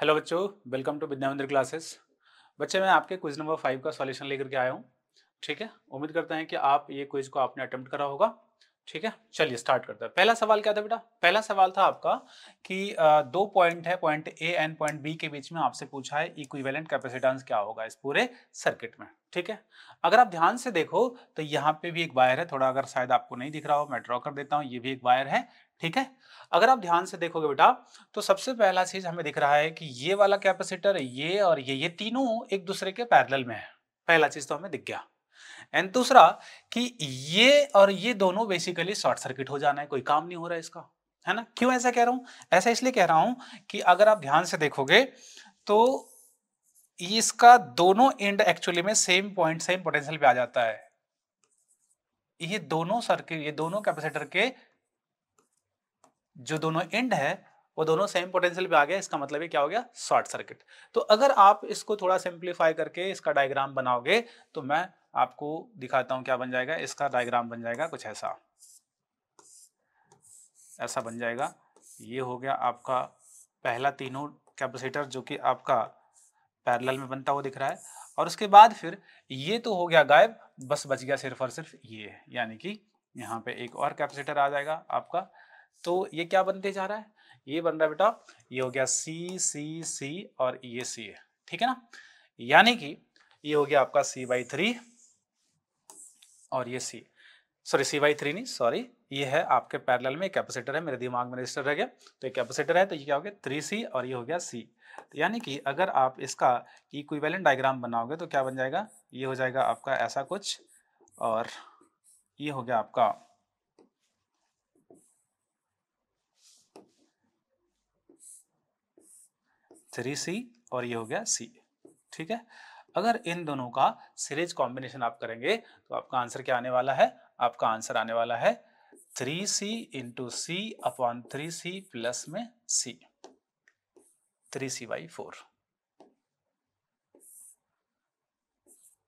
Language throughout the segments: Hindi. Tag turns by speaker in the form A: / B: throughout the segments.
A: हेलो बच्चों वेलकम टू विद्या मंदिर क्लासेस बच्चे मैं आपके क्विज नंबर फाइव का सॉल्यूशन लेकर के आया हूँ ठीक है उम्मीद करते हैं कि आप ये क्विज को आपने अटेम्प्ट करा होगा ठीक है चलिए स्टार्ट करते हैं पहला सवाल क्या था बेटा पहला सवाल था आपका कि दो पॉइंट है point A and point B के बीच में आपसे पूछा है इक्विवेलेंट कैपेसिटेंस क्या होगा इस पूरे सर्किट में ठीक है अगर आप ध्यान से देखो तो यहाँ पे भी एक वायर है थोड़ा अगर शायद आपको नहीं दिख रहा हो मैं ड्रॉ कर देता हूँ ये भी एक वायर है ठीक है अगर आप ध्यान से देखोगे बेटा तो सबसे पहला चीज हमें दिख रहा है कि ये वाला कैपेसिटर ये और ये ये तीनों एक दूसरे के पैरेलल में है पहला चीज तो हमें दिख गया एंड दूसरा कि ये और ये दोनों बेसिकली शॉर्ट सर्किट हो जाना है कोई काम नहीं हो रहा है इसका है ना क्यों ऐसा कह रहा हूं ऐसा इसलिए कह रहा हूं कि अगर आप ध्यान से देखोगे तो इसका दोनों एंड एक्चुअली में सेम पॉइंट सेम पोटेंशियल पे आ जाता है ये दोनों सर्किट ये दोनों कैपेसिटर के जो दोनों एंड है वो दोनों सेम पोटेंशियल पे आ गया इसका मतलब क्या हो गया शॉर्ट सर्किट तो अगर आप इसको थोड़ा सिंप्लीफाई करके इसका डायग्राम बनाओगे तो मैं आपको दिखाता हूं क्या बन जाएगा इसका डायग्राम बन जाएगा कुछ ऐसा ऐसा बन जाएगा ये हो गया आपका पहला तीनों कैपेसिटर जो कि आपका पैरेलल में बनता हुआ दिख रहा है और उसके बाद फिर ये तो हो गया गायब बस बच गया सिर्फ और सिर्फ ये यानी कि यहाँ पे एक और कैपेसिटर आ जाएगा आपका तो ये क्या बनते जा रहा है ये बन रहा है बेटा ये हो गया सी सी सी और ये सी है ठीक है ना यानी कि ये हो गया आपका सी बाई थ्री और ये C sorry C by three नहीं सॉरी ये है आपके पैरेलल में कैपेसिटर है मेरे दिमाग में रजिस्टर रह गया तो ये कैपेसिटर है तो ये क्या हो गया थ्री सी और ये हो गया सी तो यानी कि अगर आप इसका इक्विवेलेंट डायग्राम बनाओगे तो क्या बन जाएगा ये हो जाएगा आपका ऐसा कुछ और ये हो गया आपका थ्री सी और ये हो गया सी ठीक है अगर इन दोनों का सीरीज कॉम्बिनेशन आप करेंगे तो आपका आंसर क्या आने वाला है आपका आंसर आने वाला है three C into C upon three C plus में C three C by four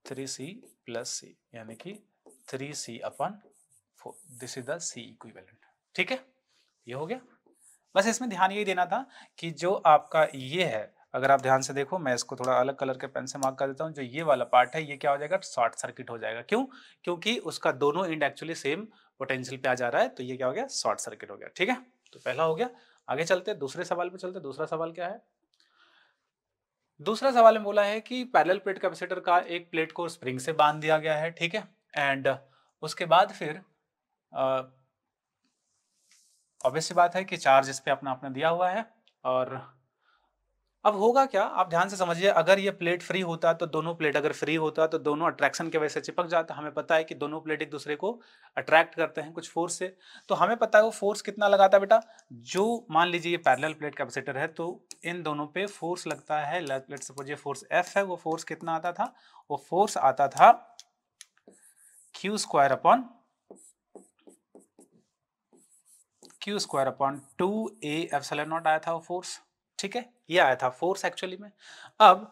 A: three C plus C यानी कि three C upon four this is the C equivalent ठीक है ये हो गया बस इसमें ध्यान यही देना था कि जो आपका ये है अगर आप ध्यान से देखो मैं इसको थोड़ा अलग कलर के पेन से मार्क कर देता हूँ जो ये वाला पार्ट है ये क्या हो जाएगा शॉर्ट सर्किट हो जाएगा क्यों क्योंकि उसका दोनों एंड एक्चुअली सेम पोटेंशियल पे आ जा रहा है तो ये क्या हो गया शॉर्ट सर्किट हो गया ठीक है तो पहला हो गया आगे चलते दूसरे सवाल पे चलते दूसरा सवाल क्या है दूसरा सवाल में बोला है कि पैरेलल प्लेट कैपेसिटर का एक प्लेट को स्प्रिंग से बांध दिया गया है ठीक है एंड उसके बाद फिर ऑब्वियस सी बात है कि चार्ज इस पर अपना अपना दिया हुआ है और अब होगा क्या आप ध्यान से समझिए अगर ये प्लेट फ्री होता तो दोनों प्लेट अगर फ्री होता तो दोनों अट्रैक्शन के वजह से चिपक जाता हमें पता है कि दोनों प्लेट एक दूसरे को अट्रैक्ट करते हैं कुछ फोर्स से तो हमें पता है वो फोर्स कितना लगाता है बेटा जो मान लीजिए ये पैरेलल प्लेट कैपेसिटर है तो इन दोनों पे फोर्स लगता है लेट सपोज ये फोर्स एफ है वो फोर्स कितना आता था वो फोर्स आता था Q square upon Q square upon two A epsilon not आया था वो फोर्स ठीक है ये आया था फोर्स एक्चुअली में अब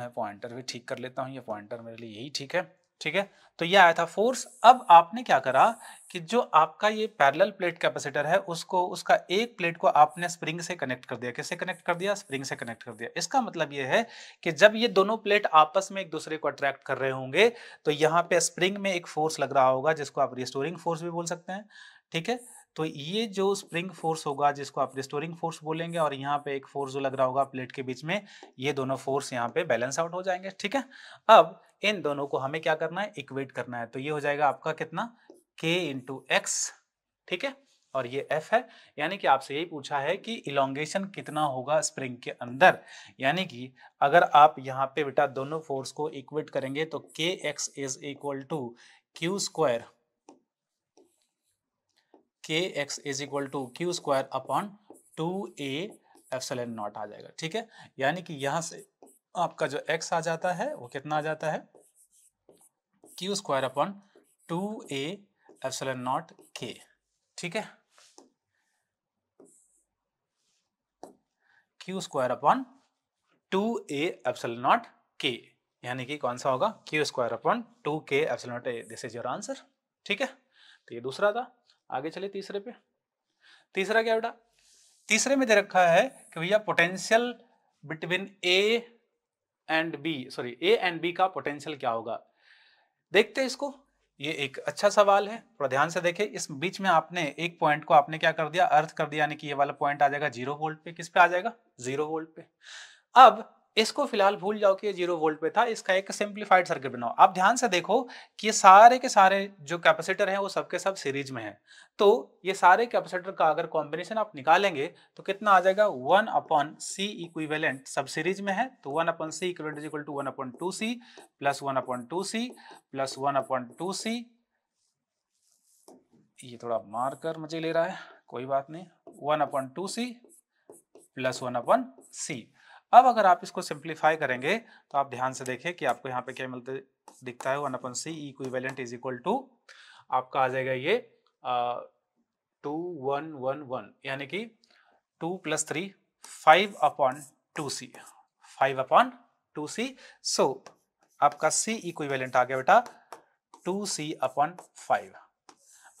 A: मैं पॉइंटर भी ठीक कर लेता हूँ ये पॉइंटर मेरे लिए यही ठीक है ठीक है तो ये आया था फोर्स अब आपने क्या करा कि जो आपका ये पैरेलल प्लेट कैपेसिटर है उसको उसका एक प्लेट को आपने स्प्रिंग से कनेक्ट कर दिया किससे कनेक्ट कर दिया स्प्रिंग से कनेक्ट कर दिया इसका मतलब ये है कि जब ये दोनों प्लेट आपस में एक दूसरे को अट्रैक्ट कर रहे होंगे तो यहाँ पे स्प्रिंग में एक फोर्स लग रहा होगा जिसको आप रिस्टोरिंग फोर्स भी बोल सकते हैं ठीक है तो ये जो स्प्रिंग फोर्स होगा जिसको आप रिस्टोरिंग फोर्स बोलेंगे और यहाँ पे एक फोर्स जो लग रहा होगा प्लेट के बीच में ये दोनों फोर्स यहाँ पे बैलेंस आउट हो जाएंगे ठीक है अब इन दोनों को हमें क्या करना है इक्वेट करना है तो ये हो जाएगा आपका कितना के इंटू एक्स ठीक है और ये एफ है यानी कि आपसे यही पूछा है कि इलोंगेशन कितना होगा स्प्रिंग के अंदर यानी कि अगर आप यहाँ पे बेटा दोनों फोर्स को इक्वेट करेंगे तो K x is equal to Q square K x is equal to Q square upon two A epsilon not आ जाएगा ठीक है यानी कि यहाँ से आपका जो एक्स आ जाता है वो कितना आ जाता है Q square upon two A epsilon not K ठीक है Q square upon two A epsilon not K यानी कि कौन सा होगा Q square upon two K epsilon not A this is your answer ठीक है तो ये दूसरा था आगे चले तीसरे पे तीसरा क्या बेटा तीसरे में दे रखा है कि भैया potential between A and B sorry A and B का पोटेंशियल क्या होगा देखते हैं इसको ये एक अच्छा सवाल है थोड़ा ध्यान से देखें इस बीच में आपने एक पॉइंट को आपने क्या कर दिया अर्थ कर दिया यानी कि ये वाला पॉइंट आ जाएगा जीरो वोल्ट पे किस पे आ जाएगा जीरो वोल्ट पे अब इसको फिलहाल भूल जाओ कि ये जीरो वोल्ट पे था इसका एक सिंप्लीफाइड सर्किट बनाओ आप ध्यान से देखो कि ये सारे के सारे जो कैपेसिटर हैं वो सबके सब सीरीज में हैं तो ये सारे कैपेसिटर का अगर कॉम्बिनेशन आप निकालेंगे तो कितना आ जाएगा वन अपॉन सी इक्विवेलेंट सब सीरीज में है तो one upon C equivalent is equal to one upon two C plus one upon two C plus one upon two C ये थोड़ा मार्कर मुझे ले रहा है कोई बात नहीं वन अपॉन टू सी प्लस वन अपॉन सी अब अगर आप इसको सिंप्लीफाई करेंगे तो आप ध्यान से देखें कि आपको यहाँ पे क्या मिलते दिखता है one upon C equivalent is equal to आपका आ जाएगा ये टू वन वन वन यानी कि two plus three five upon two C five upon two C so आपका सी इक्विवेलेंट आ गया बेटा टू सी अपॉन फाइव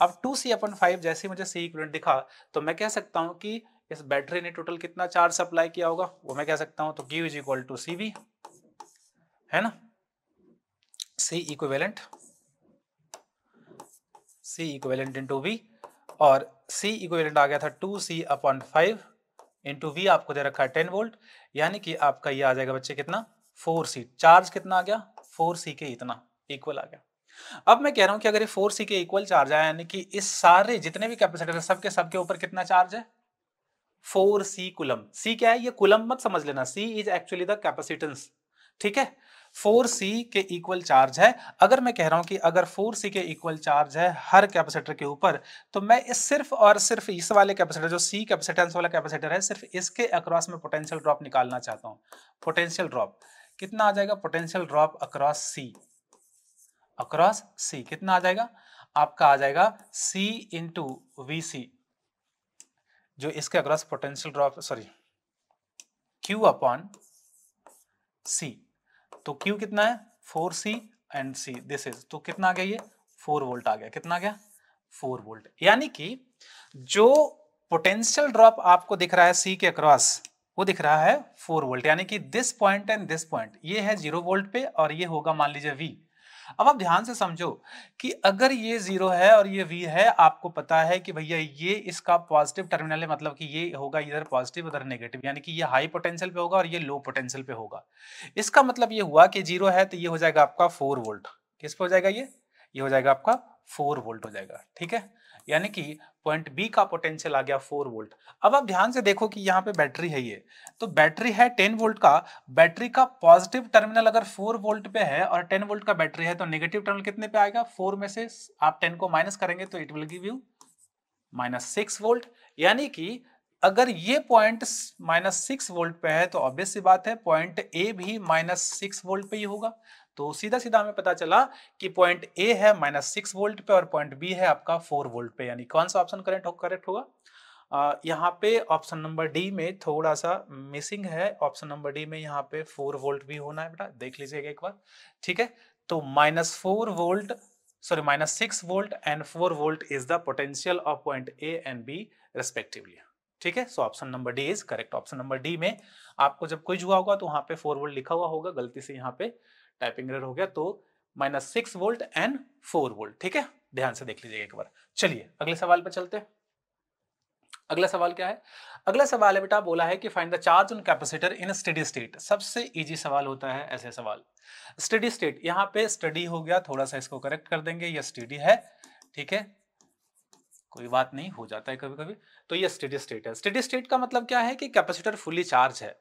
A: अब टू सी अपॉन फाइव जैसे मुझे सी इक्विवेलेंट दिखा तो मैं कह सकता हूँ कि इस बैटरी ने टोटल कितना चार्ज सप्लाई किया होगा वो मैं कह सकता हूं तो Q is equal to C है ना C equivalent C equivalent into और सी इक्वेलेंट आ गया था two C upon five into V आपको दे रखा है टेन वोल्ट यानी कि आपका ये आ जाएगा बच्चे कितना फोर सी चार्ज कितना आ गया फोर सी के इतना इक्वल आ गया अब मैं कह रहा हूं कि अगर ये फोर सी के इक्वल चार्ज आया यानी कि इस सारे जितने भी कैपेसिटर है सबके सबके ऊपर कितना चार्ज है फोर सी कुलम सी क्या है ये कुलम मत समझ लेना C is actually the capacitance ठीक है फोर सी के इक्वल चार्ज है अगर मैं कह रहा हूं कि अगर फोर सी के इक्वल चार्ज है हर कैपेसिटर के ऊपर तो मैं इस सिर्फ और सिर्फ इस वाले कैपेसिटर जो सी कैपेसिटेंस वाला कैपेसिटर है सिर्फ इसके अक्रॉस में पोटेंशियल ड्रॉप निकालना चाहता हूं पोटेंशियल ड्रॉप कितना आ जाएगा potential drop across C across C कितना आ जाएगा आपका आ जाएगा सी इंटू वी सी जो इसके across potential drop sorry Q upon C तो Q कितना है four C and C this is तो कितना आ गया ये फोर वोल्ट आ गया कितना आ गया फोर वोल्ट यानी कि जो पोटेंशियल ड्रॉप आपको दिख रहा है सी के अक्रॉस वो दिख रहा है फोर वोल्ट यानी कि this point and this point ये है जीरो वोल्ट पे और ये होगा मान लीजिए वी अब आप ध्यान से समझो कि अगर ये जीरो है और ये वी है आपको पता है कि भैया ये इसका पॉजिटिव टर्मिनल है मतलब कि ये होगा इधर पॉजिटिव उधर नेगेटिव यानी कि ये हाई पोटेंशियल पे होगा और ये लो पोटेंशियल पे होगा इसका मतलब ये हुआ कि जीरो है तो ये हो जाएगा आपका फोर वोल्ट किस पे हो जाएगा ये ये हो जाएगा आपका फोर वोल्ट हो जाएगा ठीक है यानी कि पॉइंट बी का पोटेंशियल आ गया फोर वोल्ट अब आप ध्यान से देखो कि यहाँ पे बैटरी है ये तो बैटरी है टेन वोल्ट का बैटरी का पॉजिटिव टर्मिनल अगर फोर वोल्ट पे है और टेन वोल्ट का बैटरी है तो नेगेटिव टर्मिनल कितने पे आएगा फोर में से आप टेन को माइनस करेंगे तो it will give you minus six volt यानी कि अगर ये पॉइंट माइनस सिक्स वोल्ट पे है तो ऑब्वियस सी बात है पॉइंट ए भी माइनस सिक्स वोल्ट पे ही होगा तो सीधा सीधा हमें पता चला कि पॉइंट ए है माइनस सिक्स वोल्ट पे और पॉइंट बी है आपका फोर वोल्ट पे यानी कौन सा ऑप्शन करेक्ट हो, करेक्ट होगा यहाँ पे ऑप्शन नंबर डी में थोड़ा सा मिसिंग है ऑप्शन नंबर डी में यहाँ पे फोर वोल्ट भी होना है बेटा देख लीजिएगा एक बार ठीक है तो minus four volt sorry minus six volt and four volt is the potential of point A and B respectively ठीक है so option number D is correct option number D में आपको जब क्विज हुआ होगा तो वहां पे फोर वोल्ट लिखा हुआ होगा गलती से यहाँ पे टाइपिंग एरर हो गया तो minus six volt and four volt ठीक है ध्यान से देख लीजिएगा एक बार चलिए अगले सवाल पे चलते हैं अगला सवाल क्या है अगला सवाल है बेटा बोला है कि find the charge on capacitor in steady state सबसे इजी सवाल होता है ऐसे सवाल स्टडी स्टेट यहाँ पे स्टडी हो गया थोड़ा सा इसको करेक्ट कर देंगे ये स्टडी है ठीक है कोई बात नहीं हो जाता है कभी कभी तो ये स्टेडी स्टेट है स्टेडी स्टेट का मतलब क्या है कि कैपेसिटर फुली चार्ज है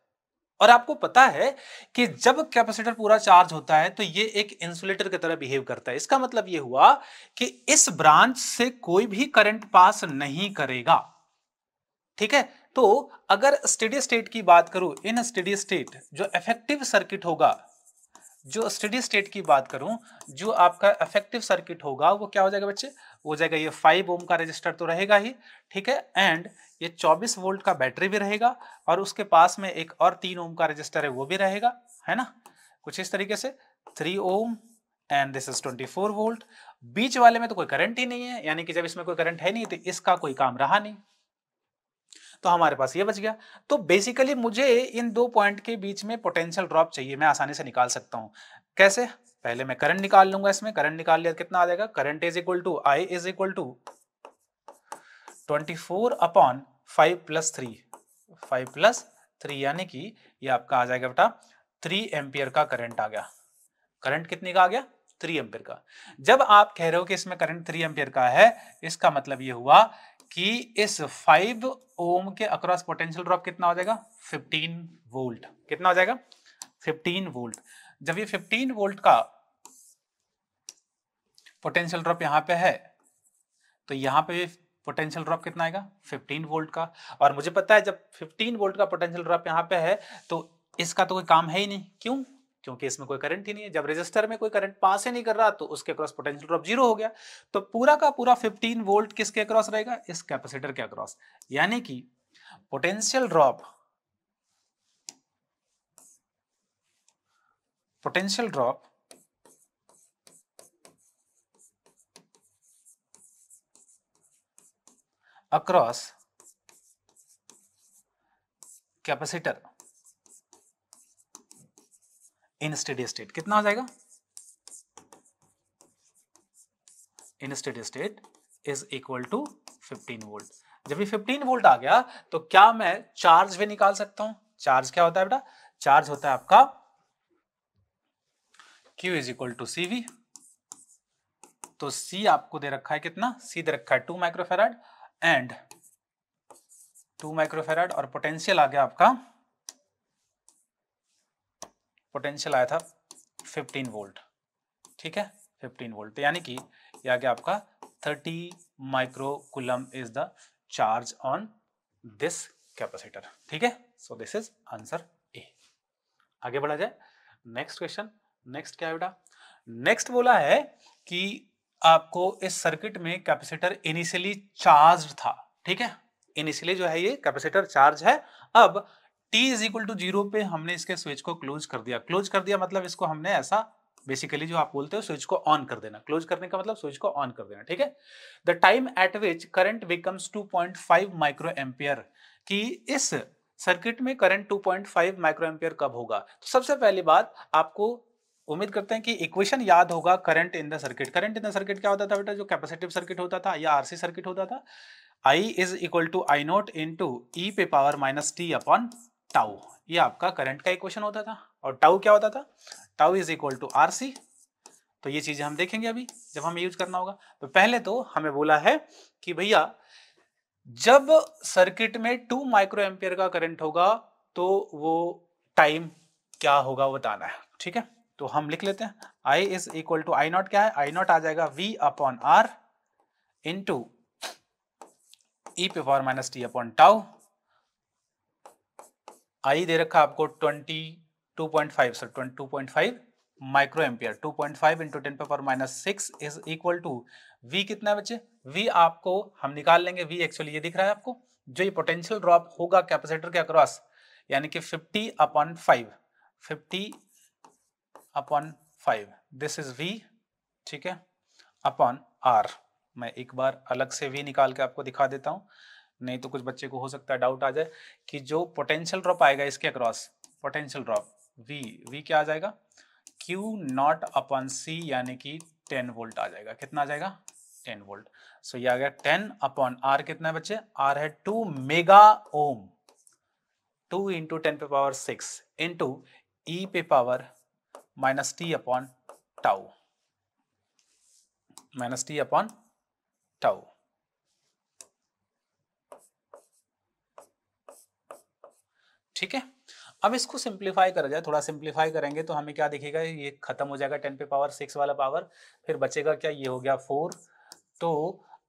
A: और आपको पता है कि जब कैपेसिटर पूरा चार्ज होता है तो ये एक इंसुलेटर की तरह बिहेव करता है इसका मतलब ये हुआ कि इस ब्रांच से कोई भी करंट पास नहीं करेगा ठीक है तो अगर स्टेडी स्टेट की बात करूं इन स्टेडी स्टेट जो इफेक्टिव सर्किट होगा जो स्टेडी स्टेट की बात करूं जो आपका इफेक्टिव सर्किट होगा वो क्या हो जाएगा बच्चे हो जाएगा ये फाइव ओम का रजिस्टर तो रहेगा ही ठीक है एंड ये चौबीस वोल्ट का बैटरी भी रहेगा और उसके पास में एक और तीन ओम का रजिस्टर है वो भी रहेगा है ना कुछ इस तरीके से three ohm and this is 24 volt बीच वाले में तो कोई करंट ही नहीं है यानी कि जब इसमें कोई करंट है नहीं तो इसका कोई काम रहा नहीं तो हमारे पास ये बच गया तो बेसिकली मुझे इन दो पॉइंट के बीच में पोटेंशियल ड्रॉप चाहिए मैं आसानी से निकाल सकता हूँ कैसे पहले मैं करंट निकाल लूंगा इसमें करंट निकाल लिया तो कितना आ जाएगा current is equal to I is equal to twenty four upon five plus three five plus three यानी कि ये आपका आ जाएगा बेटा थ्री एम्पियर का करंट आ गया करंट कितने का आ गया थ्री एम्पियर का जब आप कह रहे हो कि इसमें करंट थ्री एम्पियर का है इसका मतलब ये हुआ कि इस फाइव ओम के अक्रॉस पोटेंशियल ड्रॉप कितना हो जाएगा फिफ्टीन वोल्ट कितना हो जाएगा फिफ्टीन वोल्ट जब ये 15 वोल्ट का पोटेंशियल ड्रॉप यहां पे है तो यहां पे पोटेंशियल ड्रॉप कितना आएगा 15 वोल्ट का और मुझे पता है जब 15 वोल्ट का पोटेंशियल ड्रॉप यहां पे है तो इसका तो कोई काम है ही नहीं क्यों क्योंकि इसमें कोई करंट ही नहीं है जब रजिस्टर में कोई करंट पास ही नहीं कर रहा तो उसके अक्रॉस पोटेंशियल ड्रॉप जीरो हो गया तो पूरा का पूरा 15 वोल्ट किसके अक्रॉस रहेगा इस कैपेसिटर के अक्रॉस यानी कि potential drop potential drop across capacitor in steady state कितना हो जाएगा in steady state is equal to 15 volt जब ये 15 वोल्ट आ गया तो क्या मैं चार्ज भी निकाल सकता हूं चार्ज क्या होता है बेटा चार्ज होता है आपका Q is equal to C V तो सी आपको दे रखा है कितना सी दे रखा है two microfarad and two microfarad और पोटेंशियल आ गया आपका पोटेंशियल आया था 15 वोल्ट ठीक है 15 वोल्ट तो यानी कि यह आ गया आपका 30 microcoulomb is the charge on this capacitor ठीक है so this is answer A आगे बढ़ा जाए नेक्स्ट क्वेश्चन नेक्स्ट क्या बेटा नेक्स्ट बोला है कि आपको इस सर्किट में कैपेसिटर इनिशियली चार्ज था ठीक है इनिशियली जो है ये कैपेसिटर चार्ज है अब t is equal to zero पे हमने इसके स्विच को क्लोज कर दिया क्लोज कर दिया मतलब इसको हमने ऐसा बेसिकली जो आप बोलते हो स्विच को ऑन कर देना क्लोज करने का मतलब स्विच को ऑन कर देना ठीक है the time at which current becomes 2.5 micro ampere कि इस सर्किट में करंट 2.5 माइक्रो एम्पियर कब होगा तो सबसे पहली बात आपको उम्मीद करते हैं कि इक्वेशन याद होगा current in the circuit current in the circuit क्या होता था बेटा जो कैपेसिटिव सर्किट होता था या आरसी सर्किट होता था I is equal to I not into E पे power minus T upon tau ये आपका करंट का इक्वेशन होता था और टाउ क्या होता था tau is equal to R C तो ये चीजें हम देखेंगे अभी जब हमें यूज करना होगा तो पहले तो हमें बोला है कि भैया जब सर्किट में टू माइक्रो एम्पियर का करंट होगा तो वो टाइम क्या होगा बताना है ठीक है तो हम लिख लेते हैं I is equal to I not क्या है आई नॉट आ जाएगा V upon R into E पे power minus T upon tau I दे रखा आपको twenty two point five sir twenty two point five micro ampere two point five into ten power minus six is equal to V कितना बचे वी आपको हम निकाल लेंगे वी एक्चुअली ये दिख रहा है आपको जो ये पोटेंशियल ड्रॉप होगा कैपेसिटर के अक्रॉस यानी कि fifty upon five fifty upon five this is V ठीक है अपॉन आर मैं एक बार अलग से वी निकाल के आपको दिखा देता हूँ नहीं तो कुछ बच्चे को हो सकता है डाउट आ जाए कि जो पोटेंशियल ड्रॉप आएगा इसके across potential drop V V क्या आ जाएगा क्यू नॉट अपॉन सी यानी कि टेन वोल्ट आ जाएगा कितना आ जाएगा टेन वोल्ट सो ये आ गया टेन अपॉन आर कितना है बच्चे आर है two mega ohm two into ten पे पावर सिक्स इंटू ई पे power minus T upon tau minus T upon tau ठीक है अब इसको सिंप्लीफाई करा जाए थोड़ा सिंप्लीफाई करेंगे तो हमें क्या दिखेगा ये खत्म हो जाएगा टेन पे पावर सिक्स वाला पावर फिर बचेगा क्या ये हो गया फोर तो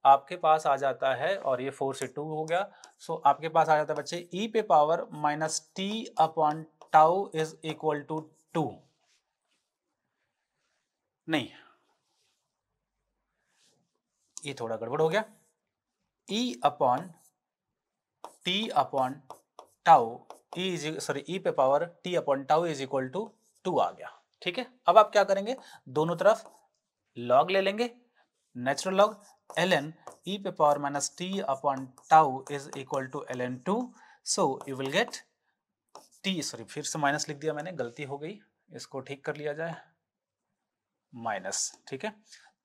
A: आपके पास आ जाता है और ये फोर से टू हो गया सो आपके पास आ जाता है बच्चे ई पे power minus T upon tau is equal to two नहीं ये थोड़ा गड़बड़ हो गया E upon T upon tau is sorry E पे power T upon tau is equal to two आ गया ठीक है अब आप क्या करेंगे दोनों तरफ लॉग ले लेंगे natural log L N E पे power minus T upon tau is equal to L N two so you will get T sorry फिर से माइनस लिख दिया मैंने गलती हो गई इसको ठीक कर लिया जाए माइनस ठीक है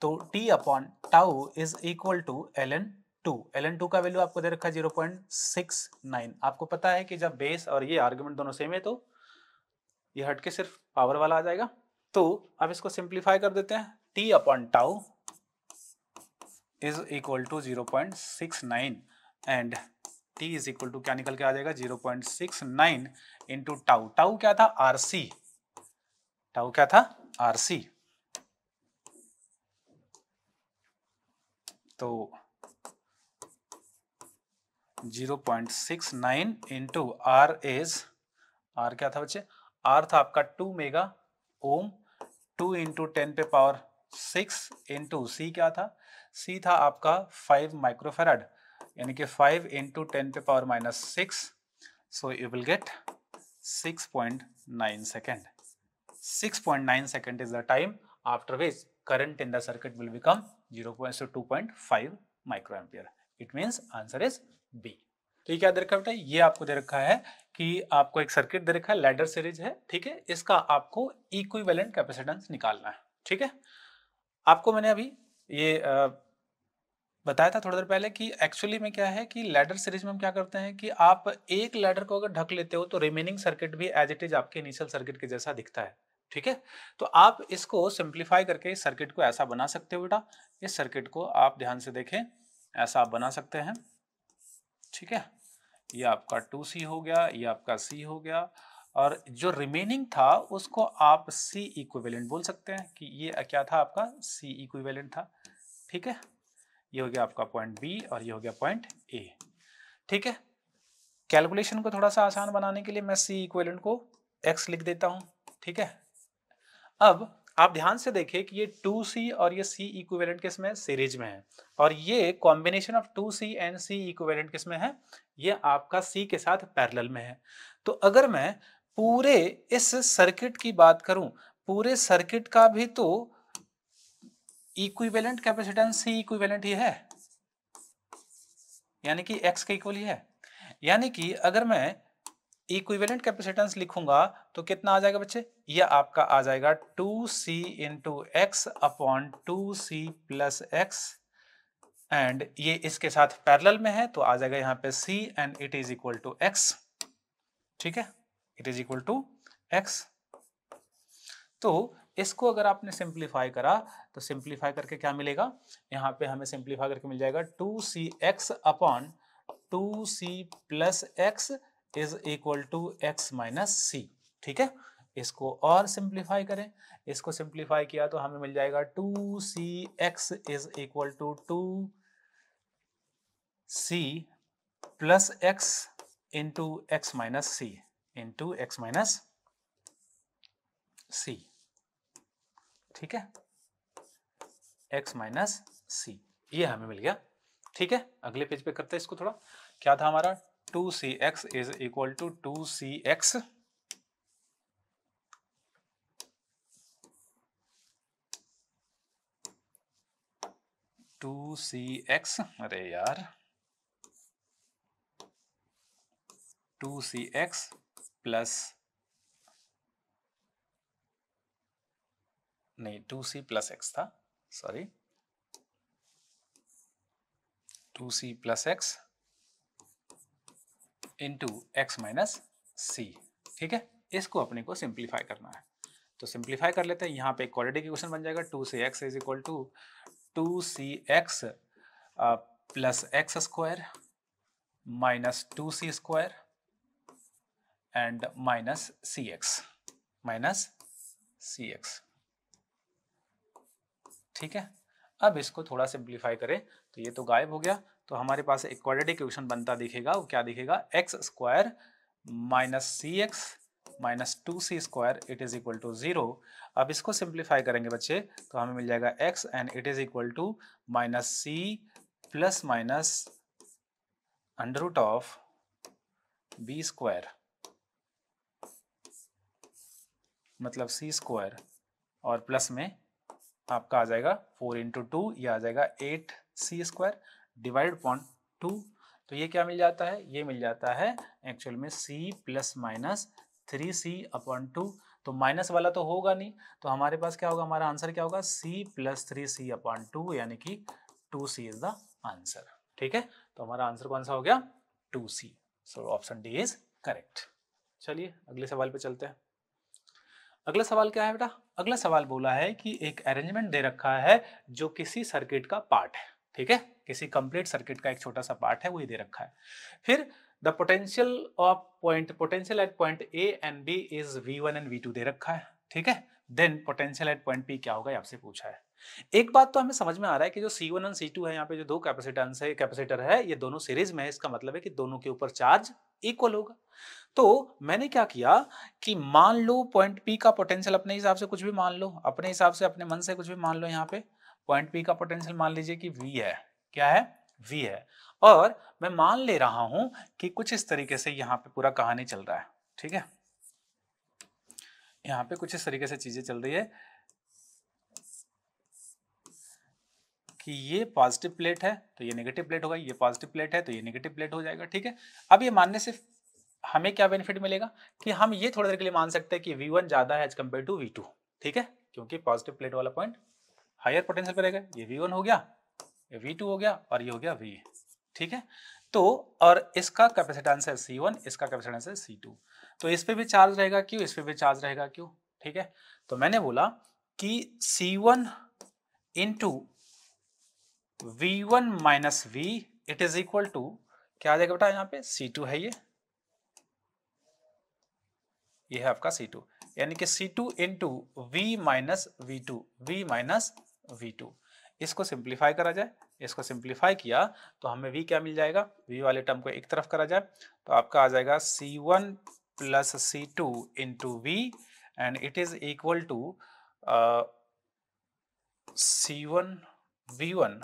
A: तो T upon tau is equal to L N two L N two का वैल्यू आपको दे रखा है जीरो पॉइंट सिक्स नाइन आपको पता है कि जब बेस और ये आर्ग्यूमेंट दोनों सेम है तो ये हट के सिर्फ पावर वाला आ जाएगा तो अब इसको सिंप्लीफाई कर देते हैं T upon tau is equal to zero point six nine and T is equal to क्या निकल के आ जाएगा zero point six nine into tau tau क्या था आर सी टाउ क्या था आर सी तो zero point six nine into R as R क्या था बच्चे आर था आपका two mega ohm two into ten पे पावर सिक्स इंटू सी क्या था सी था आपका फाइव माइक्रोफेराड यानी कि फाइव इंटू टेन पे power minus six so you will get six point nine second six point nine second is the time after which current in the circuit will become 0.0 point five micro ampere it means answer is B तो ये क्या दे रखा बेटा ये आपको दे रखा है कि आपको एक सर्किट दे रखा है लैडर सीरीज है ठीक है इसका आपको इक्विवेलेंट कैपेसिटेंस निकालना है ठीक है आपको मैंने अभी ये आ, बताया था थोड़ी देर पहले कि एक्चुअली में क्या है कि लैडर सीरीज में हम क्या करते हैं कि आप एक लैडर को अगर ढक लेते हो तो रिमेनिंग सर्किट भी एज इट इज आपके इनिशियल सर्किट के जैसा दिखता है ठीक है तो आप इसको सिंप्लीफाई करके इस सर्किट को ऐसा बना सकते हो बेटा इस सर्किट को आप ध्यान से देखें ऐसा आप बना सकते हैं ठीक है ये आपका टू सी हो गया ये आपका सी हो गया और जो रिमेनिंग था उसको आप सी इक्विवेलेंट बोल सकते हैं कि ये क्या था आपका सी इक्विवेलेंट था ठीक है ये हो गया आपका पॉइंट बी और ये हो गया पॉइंट ए ठीक है कैलकुलेशन को थोड़ा सा आसान बनाने के लिए मैं सी इक्वेलेंट को एक्स लिख देता हूँ ठीक है अब आप ध्यान से देखें कि ये 2C और ये C इक्विवेलेंट किस में सीरीज में है और ये combination of 2C and C equivalent किस में है ये आपका C के साथ पैरेलल में है तो अगर मैं पूरे इस सर्किट की बात करूं पूरे सर्किट का भी तो इक्विवेलेंट कैपेसिटेंस C इक्विवेलेंट ही है यानी कि X के इक्वल ही है यानी कि अगर मैं इक्विवेलेंट कैपेसिटेंस लिखूंगा तो कितना आ जाएगा बच्चे ये आपका आ जाएगा two C into X upon two C plus X and ये इसके साथ पैरेलल में है तो आ जाएगा यहाँ पे C and it is equal to X ठीक है it is equal to X तो इसको अगर आपने सिंप्लीफाई करा तो सिंप्लीफाई करके क्या मिलेगा यहाँ पे हमें सिंप्लीफाई करके मिल जाएगा two C X upon two C plus X is equal to X minus सी ठीक है इसको और सिंप्लीफाई करें इसको सिंप्लीफाई किया तो हमें मिल जाएगा two C x is equal to two C plus x into x minus c into x minus सी ठीक है एक्स माइनस सी ये हमें मिल गया ठीक है अगले पेज पे करते हैं इसको थोड़ा क्या था हमारा two C x is equal to two C X two C X अरे यार टू सी एक्स प्लस नहीं टू सी प्लस एक्स था सॉरी टू सी plus x into x minus सी ठीक है इसको अपने को सिंप्लीफाई करना है तो सिंप्लीफाई कर लेते हैं यहाँ पे क्वालिटी के क्वेश्चन बन जाएगा two C x is equal to two C X plus X square minus two C square and minus C X minus C X ठीक है अब इसको थोड़ा सिंप्लीफाई करें तो ये तो गायब हो गया तो हमारे पास एक क्वाड्रेटिक इक्वेशन बनता दिखेगा वो क्या दिखेगा X square minus C X minus two C square it is equal to zero अब इसको सिंप्लीफाई करेंगे बच्चे तो हमें मिल जाएगा X and it is equal to minus C plus minus under root of B square मतलब सी स्क्वायर और प्लस में आपका आ जाएगा फोर इंटू टू या आ जाएगा eight C square divide upon two तो ये क्या मिल जाता है ये मिल जाता है एक्चुअल में C plus minus three C upon two तो माइनस वाला तो होगा नहीं तो हमारे पास क्या होगा हमारा आंसर क्या होगा C plus three C upon two यानी कि two C is the answer ठीक है तो हमारा आंसर कौन सा हो गया two C so option D is correct चलिए अगले सवाल पे चलते हैं अगला सवाल क्या है बेटा अगला सवाल बोला है कि एक अरेंजमेंट दे रखा है जो किसी सर्किट का पार्ट है ठीक है किसी कंप्लीट सर्किट का एक छोटा सा पार्ट है वो ये दे रखा है फिर the potential of point potential at point A and B is V one and V two दे रखा है ठीक है then potential at point P क्या होगा आपसे पूछा है एक बात तो हमें समझ में आ रहा है कि जो C one and C two है यहाँ पे जो दो कैपेसिटेंस है कैपेसिटर है ये दोनों सीरीज में है इसका मतलब है कि दोनों के ऊपर चार्ज इक्वल होगा तो मैंने क्या किया कि मान लो पॉइंट पी का पोटेंशियल अपने हिसाब से कुछ भी मान लो अपने हिसाब से अपने मन से कुछ भी मान लो यहाँ पे पॉइंट बी का पोटेंशियल मान लीजिए कि वी है क्या है वी है और मैं मान ले रहा हूं कि कुछ इस तरीके से यहाँ पे पूरा कहानी चल रहा है ठीक है यहाँ पे कुछ इस तरीके से चीजें चल रही है कि ये पॉजिटिव प्लेट है तो ये नेगेटिव प्लेट होगा ये पॉजिटिव प्लेट है तो ये नेगेटिव प्लेट हो जाएगा ठीक है अब ये मानने से हमें क्या बेनिफिट मिलेगा कि हम ये थोड़ी देर के लिए मान सकते हैं कि वी ज़्यादा है एज कम्पेयर टू वी ठीक है क्योंकि पॉजिटिव प्लेट वाला पॉइंट हायर पोटेंशियल पे रहेगा ये वी वन हो गया ये वी टू हो गया और ये हो गया वी ठीक है तो और इसका कैपेसिटेंस है सी वन इसका कैपेसिटेंस है सी टू तो इस पर भी चार्ज रहेगा क्यों इस पर भी चार्ज रहेगा क्यों ठीक है तो मैंने बोला कि C one into V one minus V it is equal to क्या आ जाएगा बेटा यहाँ पे सी टू है ये ये है आपका सी टू यानी कि C two into V minus V two V minus v2 इसको सिंप्लीफाई करा जाए इसको सिंप्लीफाई किया तो हमें v क्या मिल जाएगा v वाले टर्म को एक तरफ करा जाए तो आपका आ जाएगा c1 one plus C two into V and it is equal to C one V one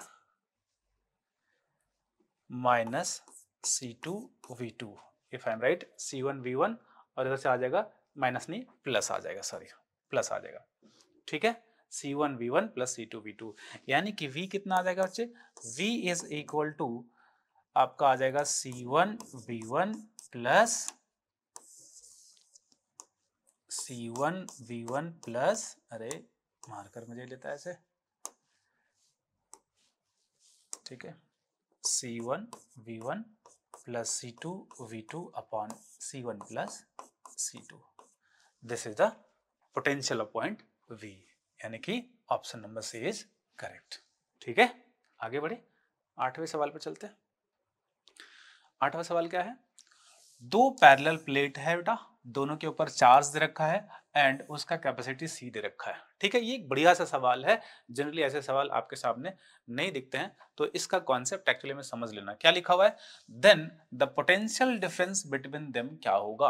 A: minus C two V two if I am right C one V one और इधर से आ जाएगा माइनस नहीं प्लस आ जाएगा सॉरी प्लस आ जाएगा ठीक है C one V one plus C two V two यानी कि v कितना आ जाएगा बच्चे v इज इक्वल टू आपका आ जाएगा C one V one plus C one V one plus अरे मार्कर मुझे लेता है ऐसे ठीक है C one V one plus C two V two upon C one plus C two this is the potential of V यानी कि option number C is correct ठीक है आगे बढ़े आठवें सवाल पर चलते हैं आठवां सवाल क्या है दो पैरेलल प्लेट है बेटा दोनों के ऊपर चार्ज दे रखा है एंड उसका कैपेसिटी सी दे रखा है ठीक है ये एक बढ़िया सा सवाल है जनरली ऐसे सवाल आपके सामने नहीं दिखते हैं तो इसका कॉन्सेप्ट एक्चुअली में समझ लेना क्या लिखा हुआ है then the potential difference between them क्या होगा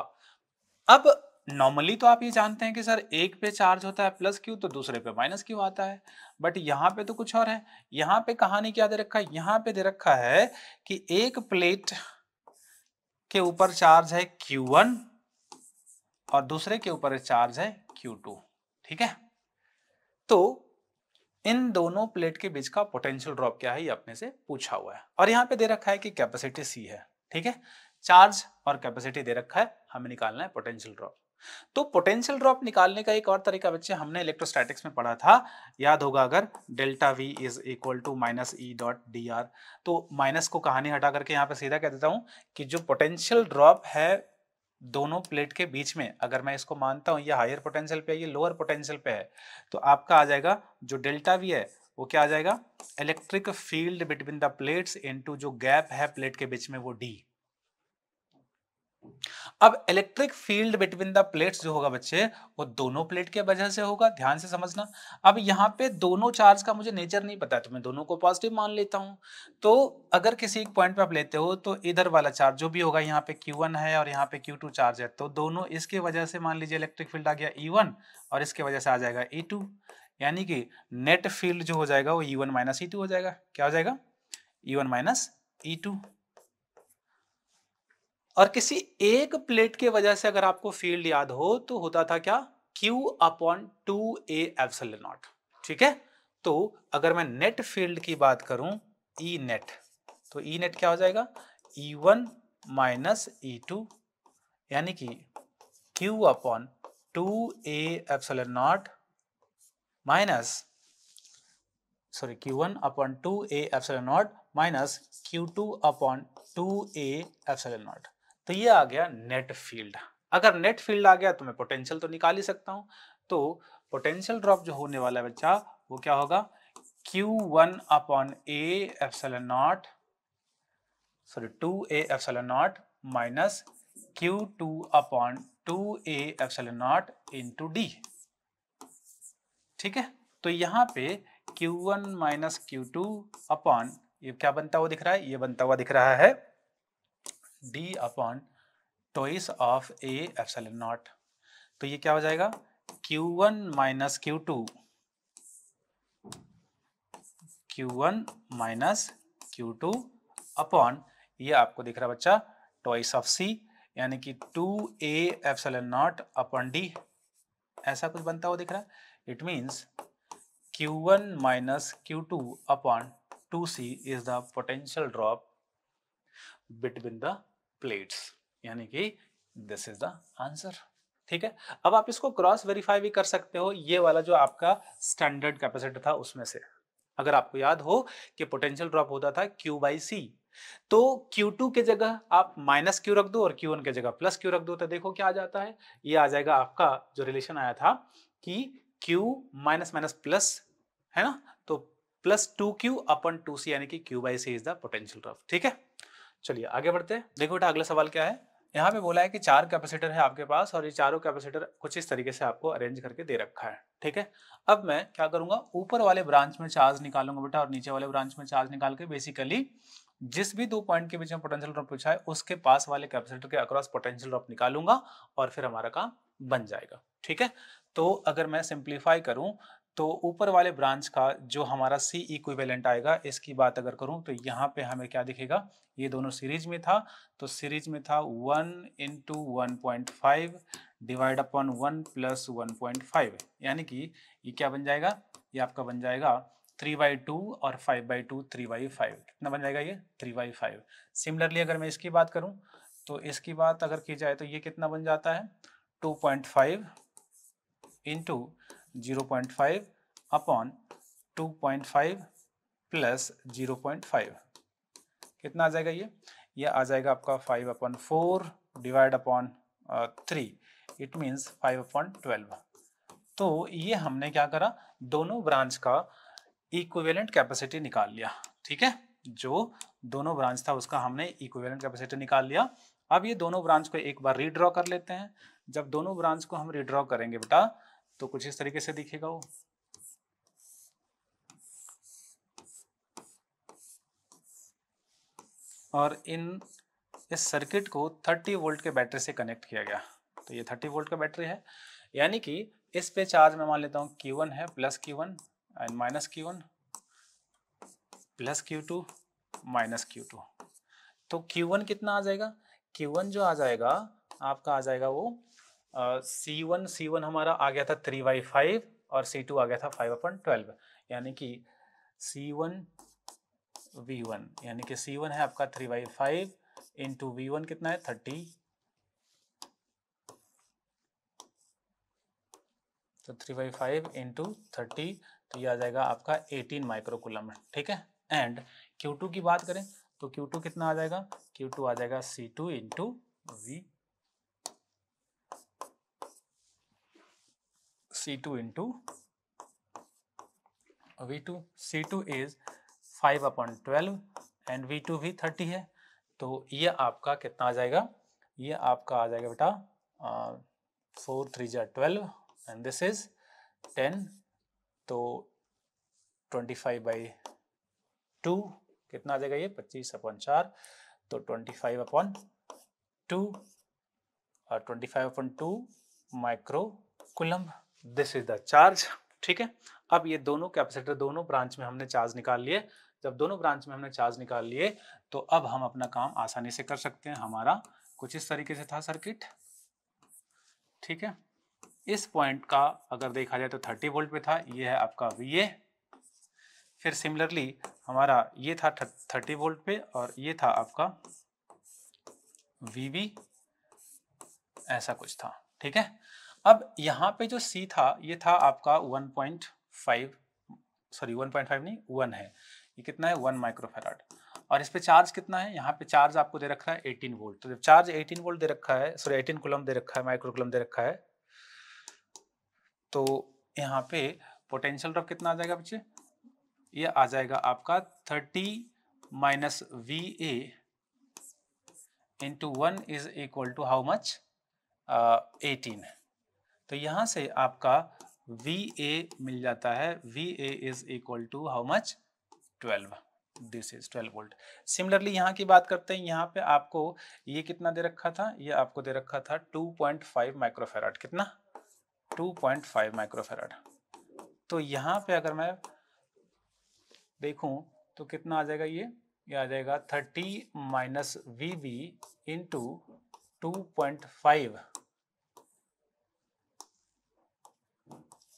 A: अब नॉर्मली तो आप ये जानते हैं कि सर एक पे चार्ज होता है प्लस क्यू तो दूसरे पे माइनस क्यू आता है बट यहाँ पे तो कुछ और है यहाँ पे कहानी क्या दे रखा है यहाँ पे दे रखा है कि एक प्लेट के ऊपर चार्ज है क्यू वन और दूसरे के ऊपर चार्ज है क्यू टू ठीक है तो इन दोनों प्लेट के बीच का पोटेंशियल ड्रॉप क्या है ये अपने से पूछा हुआ है और यहाँ पे दे रखा है कि कैपेसिटी सी है ठीक है चार्ज और कैपेसिटी दे रखा है हमें निकालना है पोटेंशियल ड्रॉप तो पोटेंशियल ड्रॉप निकालने का एक और तरीका बच्चे हमने इलेक्ट्रोस्टैटिक्स में पढ़ा था याद होगा अगर delta V is equal to minus E dot D R तो माइनस को कहानी हटा करके यहाँ पे सीधा कह देता हूँ कि जो पोटेंशियल ड्रॉप है दोनों प्लेट के बीच में अगर मैं इसको मानता हूँ ये हायर पोटेंशियल पे है ये लोअर पोटेंशियल पे है तो आपका आ जाएगा जो डेल्टा वी है वो क्या आ जाएगा electric field between the plates into जो गैप है प्लेट के बीच में वो डी अब electric field between the plates जो होगा बच्चे वो दोनों प्लेट के वजह से होगा ध्यान से समझना अब यहाँ पे दोनों चार्ज का मुझे नेचर नहीं पता तो मैं दोनों को पॉजिटिव मान लेता हूँ तो अगर किसी एक पॉइंट पे आप लेते हो तो इधर वाला चार्ज जो भी होगा यहाँ पे क्यू है और यहाँ पे क्यू चार्ज है तो दोनों इसके वजह से मान लीजिए इलेक्ट्रिक फील्ड आ गया ई e और इसके वजह से आ जाएगा ई e यानी कि नेट फील्ड जो हो जाएगा वो ई वन माइनस हो जाएगा क्या हो जाएगा E one minus E two और किसी एक प्लेट के वजह से अगर आपको फील्ड याद हो तो होता था क्या Q upon two A epsilon naught ठीक है तो अगर मैं नेट फील्ड की बात करूं ई e नेट तो ई e नेट क्या हो जाएगा E one minus E two यानी कि Q upon two A epsilon naught minus sorry Q1 one upon two A epsilon naught minus Q two upon two A epsilon naught तो ये आ गया नेट फील्ड अगर नेट फील्ड आ गया तो मैं पोटेंशियल तो निकाल ही सकता हूँ तो पोटेंशियल ड्रॉप जो होने वाला है बच्चा वो क्या होगा Q1 one upon epsilon naught sorry two A epsilon naught minus Q two upon two A epsilon naught two D ठीक है तो यहाँ पे Q1 one minus Q two upon ये क्या बनता हुआ दिख रहा है ये बनता हुआ दिख रहा है D upon twice of A epsilon naught तो ये क्या हो जाएगा Q one minus Q two Q one minus Q two upon ये आपको दिख रहा बच्चा टॉइस ऑफ सी यानी कि two A epsilon naught upon D ऐसा कुछ बनता हुआ दिख रहा it means Q one minus Q two upon two C is the potential drop between the plates यानी कि दिस इज द आंसर ठीक है अब आप इसको क्रॉस वेरीफाई भी कर सकते हो ये वाला जो आपका स्टैंडर्ड कैपेसिटर था उसमें से अगर आपको याद हो कि पोटेंशियल ड्रॉप होता था क्यू बाई सी तो Q2 के जगह आप माइनस क्यू रख दो और Q1 के जगह प्लस क्यू रख दो तो देखो क्या आ जाता है ये आ जाएगा आपका जो रिलेशन आया था कि Q माइनस माइनस प्लस है ना तो plus two Q upon two C यानी कि Q by C is the potential drop ठीक है चलिए आगे बढ़ते हैं देखो बेटा अगला सवाल क्या है यहाँ पे बोला है कि चार कैपेसिटर है आपके पास और ये चारों कैपेसिटर कुछ इस तरीके से आपको अरेंज करके दे रखा है ठीक है अब मैं क्या करूंगा ऊपर वाले ब्रांच में चार्ज निकालूंगा बेटा और नीचे वाले ब्रांच में चार्ज निकाल के बेसिकली जिस भी दो पॉइंट के बीच में पोटेंशियल ड्रॉप पूछा है उसके पास वाले कैपेसिटर के अक्रॉस पोटेंशियल ड्रॉप निकालूंगा और फिर हमारा काम बन जाएगा ठीक है तो अगर मैं सिंप्लीफाई करूं तो ऊपर वाले ब्रांच का जो हमारा सी इक्विवेलेंट आएगा इसकी बात अगर करूं तो यहाँ पे हमें क्या दिखेगा ये दोनों सीरीज में था तो सीरीज में था one into one point five divide upon one plus one point five यानी कि ये क्या बन जाएगा ये आपका बन जाएगा थ्री बाई टू और five by two three by five कितना बन जाएगा ये थ्री बाई फाइव सिमिलरली अगर मैं इसकी बात करूँ तो इसकी बात अगर की जाए तो ये कितना बन जाता है two point five into zero point five upon two point five plus zero point five कितना आ जाएगा ये ये आ जाएगा आपका five upon four divide upon three it means five upon twelve तो ये हमने क्या करा दोनों ब्रांच का इक्विवेलेंट कैपेसिटी निकाल लिया ठीक है जो दोनों ब्रांच था उसका हमने इक्विवेलेंट कैपेसिटी निकाल लिया अब ये दोनों ब्रांच को एक बार रीड्रॉ कर लेते हैं जब दोनों ब्रांच को हम रीड्रॉ करेंगे बेटा तो कुछ इस तरीके से दिखेगा वो और इन इस सर्किट को 30 वोल्ट के बैटरी से कनेक्ट किया गया तो ये 30 वोल्ट का बैटरी है यानी कि इस पे चार्ज मैं मान लेता हूँ Q1 है plus Q1 and minus Q1 plus Q2 minus Q2 तो Q1 कितना आ जाएगा Q1 जो आ जाएगा आपका आ जाएगा वो सी वन सी वन हमारा आ गया था थ्री बाई फाइव और सी टू आ गया था फाइव अपन ट्वेल्व यानी कि सी वन वी वन यानी कि सी वन है आपका three by five into V one कितना है थर्टी तो three by five into thirty तो ये आ जाएगा आपका एटीन माइक्रोकुलम ठीक है एंड क्यू टू की बात करें तो क्यू टू कितना आ जाएगा क्यू टू आ जाएगा C two into V C2 into uh, V2. C2 is 5 upon 12 and V2 भी 30 है तो ये आपका कितना आ जाएगा ये आपका आ जाएगा बेटा फोर थ्री जै twelve and this is ten तो ट्वेंटी फाइव बाई टू कितना आ जाएगा ये पच्चीस अपॉन चार तो ट्वेंटी फाइव अपॉन टू और twenty five upon two micro coulomb this is the charge ठीक है अब ये दोनों कैपेसिटर दोनों ब्रांच में हमने चार्ज निकाल लिए जब दोनों ब्रांच में हमने चार्ज निकाल लिए तो अब हम अपना काम आसानी से कर सकते हैं हमारा कुछ इस तरीके से था सर्किट ठीक है इस पॉइंट का अगर देखा जाए तो 30 वोल्ट पे था ये है आपका वी फिर सिमिलरली हमारा ये था 30 वोल्ट पे और ये था आपका वी ऐसा कुछ था ठीक है अब यहाँ पे जो सी था ये था आपका 1.5 सॉरी 1.5 नहीं वन है ये कितना है 1 माइक्रोफेराड और इस पे चार्ज कितना है यहाँ पे चार्ज आपको दे रखा है 18 वोल्ट तो जब चार्ज 18 वोल्ट दे रखा है सॉरी 18 कुलम दे रखा है माइक्रो कुलम दे रखा है तो यहाँ पे पोटेंशियल ड्रॉप कितना आ जाएगा बच्चे ये आ जाएगा आपका thirty minus V A into one is equal to how much eighteen तो यहां से आपका वी ए मिल जाता है V A is equal to how much twelve this is 12 volt similarly यहाँ की बात करते हैं यहाँ पे आपको ये कितना दे रखा था ये आपको दे रखा था 2.5 माइक्रोफेराड कितना 2.5 माइक्रोफेराड तो यहाँ पे अगर मैं देखूं तो कितना आ जाएगा ये ये आ जाएगा 30 minus V B into two point five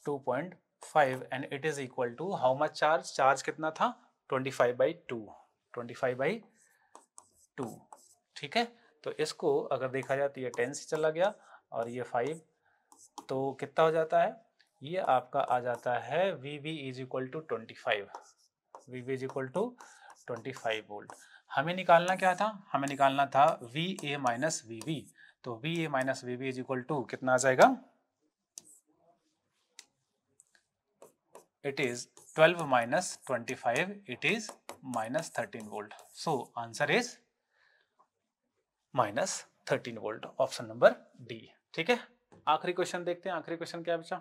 A: 2.5 and it is equal to how much charge charge कितना था 25 by two twenty five by two ठीक है तो इसको अगर देखा जाए तो ये टेन से चला गया और ये फाइव तो कितना हो जाता है ये आपका आ जाता है V V is equal to twenty five V V is equal to twenty five volt हमें निकालना क्या था हमें निकालना था V A minus V V तो V A minus V V is equal to कितना आ जाएगा it is 12 minus 25, it is minus 13 volt. So, answer is minus thirteen volt option number D ठीक है आखिरी क्वेश्चन देखते हैं आखिरी क्वेश्चन क्या बचा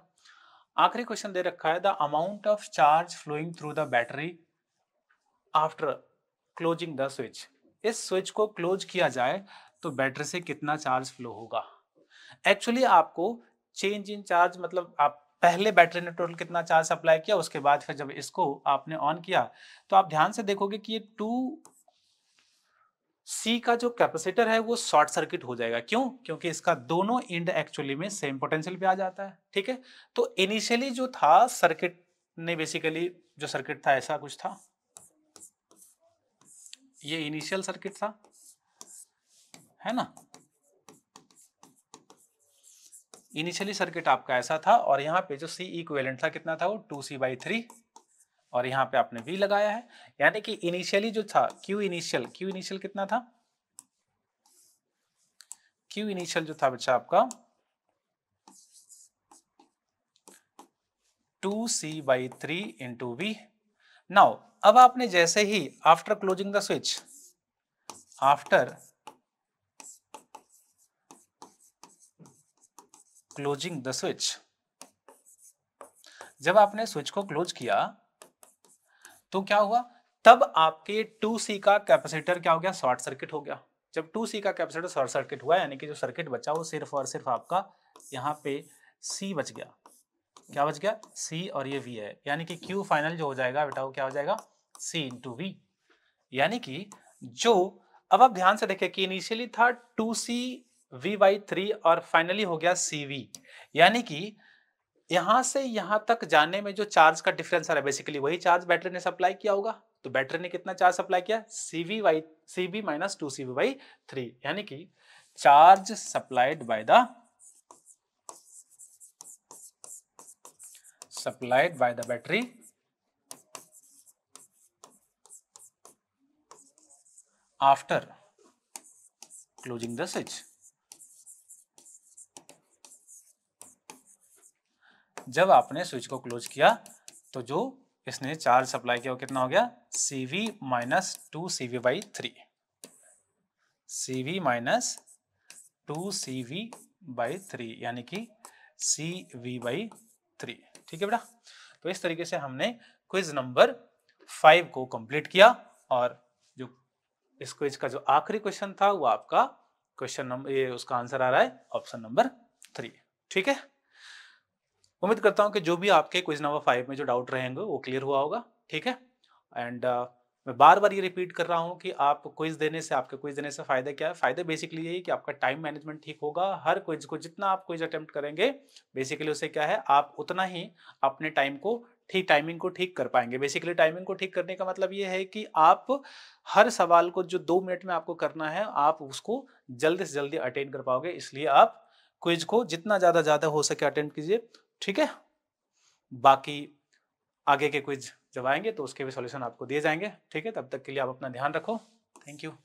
A: आखिरी क्वेश्चन दे रखा है the amount of charge flowing through the battery after closing the switch इस स्विच को क्लोज किया जाए तो बैटरी से कितना चार्ज फ्लो होगा एक्चुअली आपको चेंज इन चार्ज मतलब आप पहले बैटरी ने टोटल कितना चार्ज सप्लाई किया उसके बाद फिर जब इसको आपने ऑन किया तो आप ध्यान से देखोगे कि ये टू सी का जो कैपेसिटर है वो शॉर्ट सर्किट हो जाएगा क्यों क्योंकि इसका दोनों इंड एक्चुअली में सेम पोटेंशियल पे आ जाता है ठीक है तो इनिशियली जो था सर्किट ने बेसिकली जो सर्किट था ऐसा कुछ था ये इनिशियल सर्किट था है ना इनिशियली सर्किट आपका ऐसा था और यहाँ पे जो सी इक्वेलेंट था कितना था वो टू सी बाई थ्री और यहाँ पे आपने वी लगाया है यानी कि इनिशियली जो था क्यू इनिशियल क्यू इनिशियल कितना था क्यू इनिशियल जो था बच्चा आपका two C by three into V now अब आपने जैसे ही after closing the switch after closing the switch जब आपने स्विच को क्लोज किया तो क्या हुआ तब आपके 2C का कैपेसिटर क्या हो गया शॉर्ट सर्किट हो गया जब 2C का कैपेसिटर शॉर्ट सर्किट हुआ यानी कि जो सर्किट बचा वो सिर्फ और सिर्फ आपका यहाँ पे C बच गया क्या बच गया C और ये V है यानी कि Q फाइनल जो हो जाएगा बेटा वो क्या हो जाएगा C इंटू वी यानी कि जो अब आप ध्यान से देखें कि इनिशियली था 2C वी बाई थ्री और फाइनली हो गया सी वी यानी कि यहां से यहां तक जाने में जो चार्ज का डिफरेंस आ रहा है बेसिकली वही चार्ज बैटरी ने सप्लाई किया होगा तो बैटरी ने कितना चार्ज सप्लाई किया C V Y C V minus two C V by three यानी कि charge supplied by the supplied by the battery after closing the switch जब आपने स्विच को क्लोज किया तो जो इसने चार्ज सप्लाई किया वो कितना हो गया C V minus two C V by three C V minus two C V by three यानी कि सी वी बाई थ्री ठीक है बेटा तो इस तरीके से हमने क्विज नंबर फाइव को कंप्लीट किया और जो इस क्विज का जो आखिरी क्वेश्चन था वो आपका क्वेश्चन नंबर ये उसका आंसर आ रहा है ऑप्शन नंबर थ्री ठीक है उम्मीद करता हूँ कि जो भी आपके क्विज नंबर फाइव में जो डाउट रहेंगे वो क्लियर हुआ होगा ठीक है एंड uh, मैं बार बार ये रिपीट कर रहा हूँ कि आप क्विज देने से आपके क्विज देने से फायदा क्या है फायदा बेसिकली यही कि आपका टाइम मैनेजमेंट ठीक होगा हर क्विज को जितना आप क्विज अटेम्प्ट करेंगे बेसिकली उसे क्या है आप उतना ही अपने टाइम को ठीक टाइमिंग को ठीक कर पाएंगे बेसिकली टाइमिंग को ठीक करने का मतलब ये है कि आप हर सवाल को जो दो मिनट में आपको करना है आप उसको जल्दी से जल्दी अटेंड कर पाओगे इसलिए आप क्विज को जितना ज़्यादा ज़्यादा हो सके अटेंड कीजिए ठीक है बाकी आगे के कुछ जब आएंगे तो उसके भी सॉल्यूशन आपको दिए जाएंगे ठीक है तब तक के लिए आप अपना ध्यान रखो थैंक यू